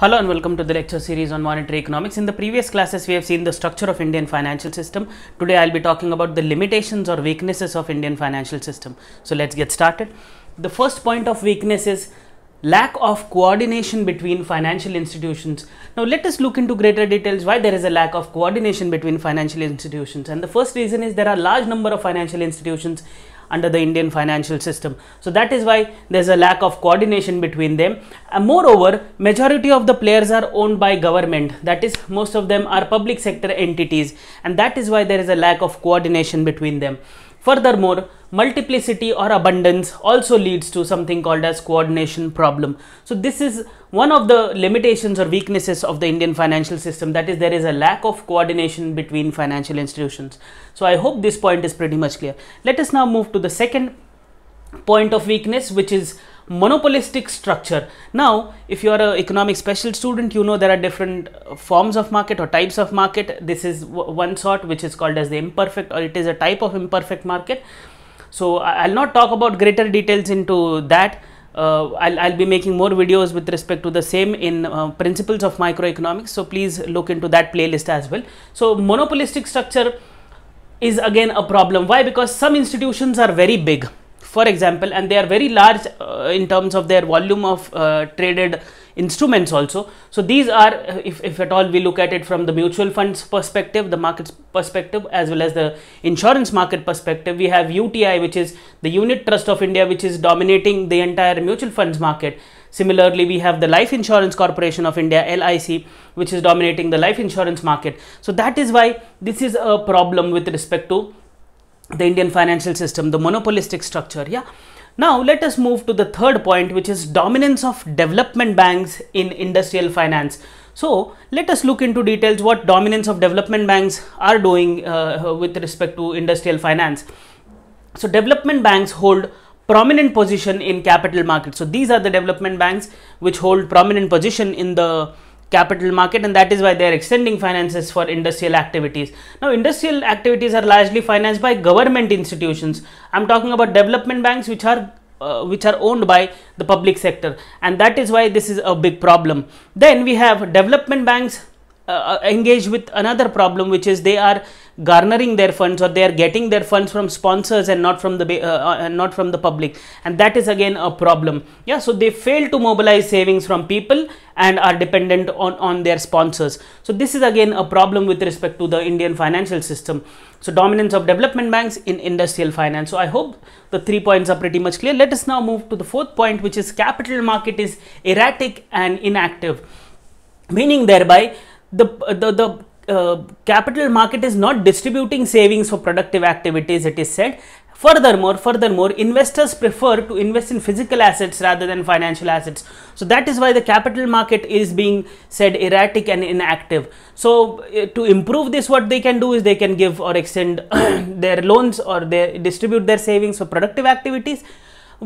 Hello and welcome to the lecture series on monetary economics. In the previous classes, we have seen the structure of Indian financial system. Today, I'll be talking about the limitations or weaknesses of Indian financial system. So let's get started. The first point of weakness is lack of coordination between financial institutions. Now, let us look into greater details why there is a lack of coordination between financial institutions. And the first reason is there are large number of financial institutions under the Indian financial system. So that is why there's a lack of coordination between them. And uh, moreover, majority of the players are owned by government. That is, most of them are public sector entities. And that is why there is a lack of coordination between them. Furthermore, multiplicity or abundance also leads to something called as coordination problem. So this is one of the limitations or weaknesses of the Indian financial system that is there is a lack of coordination between financial institutions. So I hope this point is pretty much clear. Let us now move to the second point of weakness which is monopolistic structure now if you are an economic special student you know there are different uh, forms of market or types of market this is one sort which is called as the imperfect or it is a type of imperfect market so, I will not talk about greater details into that. Uh, I'll, I'll, be making more videos with respect to the same in uh, principles of microeconomics. So, please look into that playlist as well. So, monopolistic structure is again a problem. Why? Because some institutions are very big for example and they are very large uh, in terms of their volume of uh, traded instruments also so these are uh, if, if at all we look at it from the mutual funds perspective the markets perspective as well as the insurance market perspective we have UTI which is the unit trust of India which is dominating the entire mutual funds market Similarly, we have the Life Insurance Corporation of India, LIC, which is dominating the life insurance market. So that is why this is a problem with respect to the Indian financial system, the monopolistic structure. Yeah. Now let us move to the third point, which is dominance of development banks in industrial finance. So let us look into details what dominance of development banks are doing uh, with respect to industrial finance. So development banks hold prominent position in capital markets. So these are the development banks which hold prominent position in the capital market and that is why they are extending finances for industrial activities. Now industrial activities are largely financed by government institutions. I am talking about development banks which are uh, which are owned by the public sector and that is why this is a big problem. Then we have development banks uh, uh with another problem which is they are garnering their funds or they are getting their funds from sponsors and not from the uh, uh, and not from the public and that is again a problem yeah so they fail to mobilize savings from people and are dependent on on their sponsors so this is again a problem with respect to the indian financial system so dominance of development banks in industrial finance so i hope the three points are pretty much clear let us now move to the fourth point which is capital market is erratic and inactive meaning thereby the the, the uh, capital market is not distributing savings for productive activities, it is said. Furthermore, furthermore, investors prefer to invest in physical assets rather than financial assets. So that is why the capital market is being said erratic and inactive. So uh, to improve this, what they can do is they can give or extend their loans or they distribute their savings for productive activities.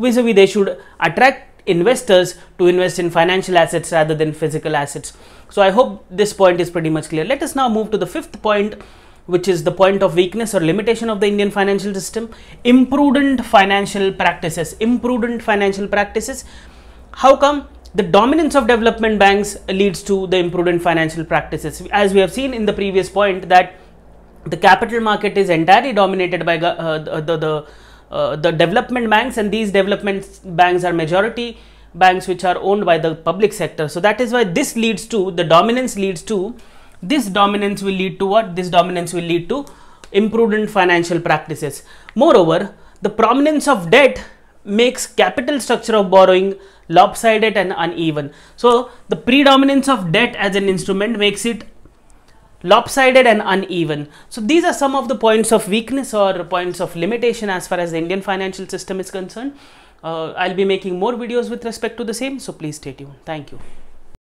Vis-a-vis, -vis they should attract investors to invest in financial assets rather than physical assets. So I hope this point is pretty much clear. Let us now move to the fifth point which is the point of weakness or limitation of the Indian financial system, imprudent financial practices, imprudent financial practices. How come the dominance of development banks leads to the imprudent financial practices? As we have seen in the previous point that the capital market is entirely dominated by uh, the, the, the uh, the development banks and these development banks are majority banks which are owned by the public sector. So that is why this leads to the dominance leads to this dominance will lead to what this dominance will lead to imprudent financial practices. Moreover, the prominence of debt makes capital structure of borrowing lopsided and uneven. So the predominance of debt as an instrument makes it lopsided and uneven. So these are some of the points of weakness or points of limitation as far as the Indian financial system is concerned. Uh, I'll be making more videos with respect to the same. So please stay tuned. Thank you.